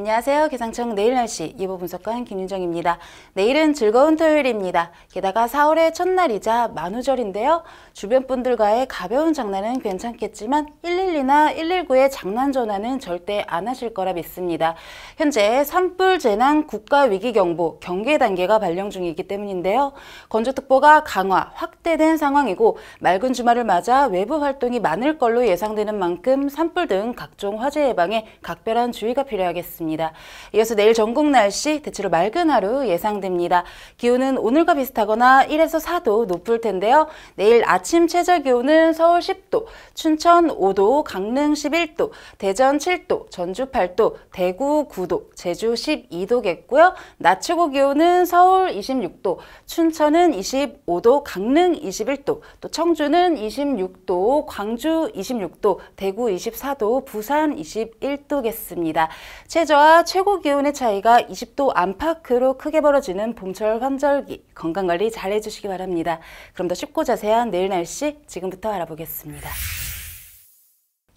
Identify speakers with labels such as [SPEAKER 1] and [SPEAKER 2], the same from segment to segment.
[SPEAKER 1] 안녕하세요. 기상청 내일 날씨 예보 분석관 김윤정입니다. 내일은 즐거운 토요일입니다. 게다가 4월의 첫날이자 만우절인데요. 주변 분들과의 가벼운 장난은 괜찮겠지만 112나 119의 장난 전화는 절대 안 하실 거라 믿습니다. 현재 산불 재난 국가 위기 경보 경계 단계가 발령 중이기 때문인데요. 건조특보가 강화 확대된 상황이고 맑은 주말을 맞아 외부 활동이 많을 걸로 예상되는 만큼 산불 등 각종 화재 예방에 각별한 주의가 필요하겠습니다. 예상됩니다. 이어서 내일 전국 날씨 대체로 맑은 하루 예상됩니다. 기온은 오늘과 비슷하거나 1에서 4도 높을 텐데요. 내일 아침 최저 기온은 서울 10도, 춘천 5도, 강릉 11도, 대전 7도, 전주 8도, 대구 9도, 제주 12도겠고요. 낮 최고 기온은 서울 26도, 춘천은 25도, 강릉 21도, 또 청주는 26도, 광주 26도, 대구 24도, 부산 21도겠습니다. 최저 최저와 최고 기온의 차이가 20도 안팎으로 크게 벌어지는 봄철 환절기 건강관리 잘 해주시기 바랍니다. 그럼 더 쉽고 자세한 내일 날씨 지금부터 알아보겠습니다.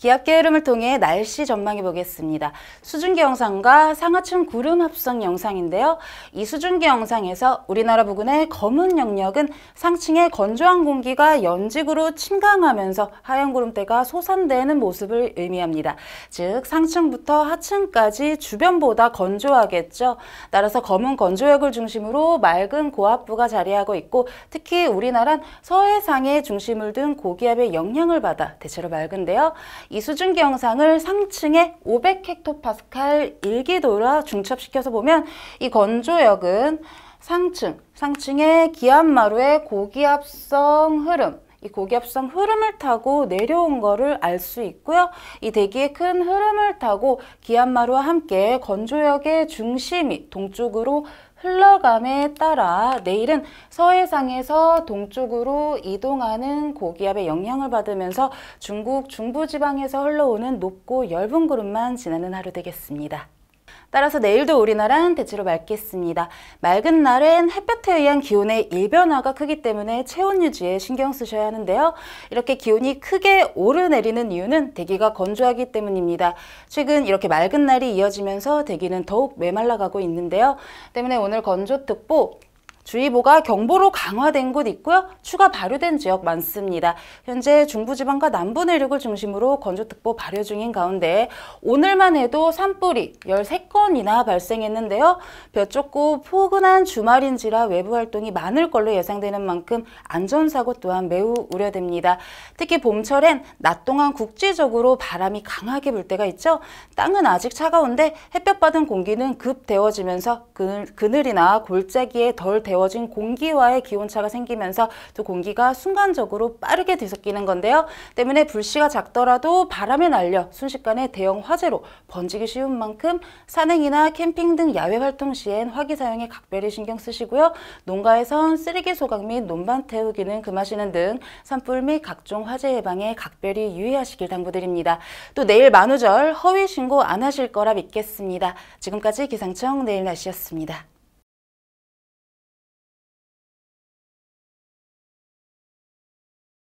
[SPEAKER 1] 기압계 흐름을 통해 날씨 전망해 보겠습니다. 수증기 영상과 상하층 구름 합성 영상인데요. 이 수증기 영상에서 우리나라 부근의 검은 영역은 상층의 건조한 공기가 연직으로 침강하면서 하얀 구름대가 소산되는 모습을 의미합니다. 즉 상층부터 하층까지 주변보다 건조하겠죠. 따라서 검은 건조역을 중심으로 맑은 고압부가 자리하고 있고 특히 우리나란 서해상에 중심을 둔 고기압의 영향을 받아 대체로 맑은데요. 이 수증기 영상을 상층에 500헥토파스칼 일기도라 중첩시켜서 보면 이 건조역은 상층, 상층의 기압마루의 고기압성 흐름 이 고기압성 흐름을 타고 내려온 거를 알 수 있고요. 이 대기의 큰 흐름을 타고 기압마루와 함께 건조역의 중심이 동쪽으로 흘러감에 따라 내일은 서해상에서 동쪽으로 이동하는 고기압의 영향을 받으면서 중국 중부지방에서 흘러오는 높고 얇은 구름만 지나는 하루 되겠습니다. 따라서 내일도 우리나라는 대체로 맑겠습니다. 맑은 날엔 햇볕에 의한 기온의 일변화가 크기 때문에 체온 유지에 신경 쓰셔야 하는데요. 이렇게 기온이 크게 오르내리는 이유는 대기가 건조하기 때문입니다. 최근 이렇게 맑은 날이 이어지면서 대기는 더욱 메말라가고 있는데요. 때문에 오늘 건조특보 주의보가 경보로 강화된 곳 있고요. 추가 발효된 지역 많습니다. 현재 중부지방과 남부 내륙을 중심으로 건조특보 발효 중인 가운데 오늘만 해도 산불이 13건이나 발생했는데요. 벼 좁고 포근한 주말인지라 외부 활동이 많을 걸로 예상되는 만큼 안전사고 또한 매우 우려됩니다. 특히 봄철엔 낮 동안 국지적으로 바람이 강하게 불 때가 있죠. 땅은 아직 차가운데 햇볕 받은 공기는 급 데워지면서 그늘, 그늘이나 골짜기에 덜 데워지면서 데워진 공기와의 기온차가 생기면서 또 공기가 순간적으로 빠르게 뒤섞이는 건데요. 때문에 불씨가 작더라도 바람에 날려 순식간에 대형 화재로 번지기 쉬운 만큼 산행이나 캠핑 등 야외 활동 시엔 화기 사용에 각별히 신경 쓰시고요. 농가에선 쓰레기 소각 및 논밭 태우기는 금하시는 등 산불 및 각종 화재 예방에 각별히 유의하시길 당부드립니다. 또 내일 만우절 허위 신고 안 하실 거라 믿겠습니다. 지금까지 기상청 내일 날씨였습니다.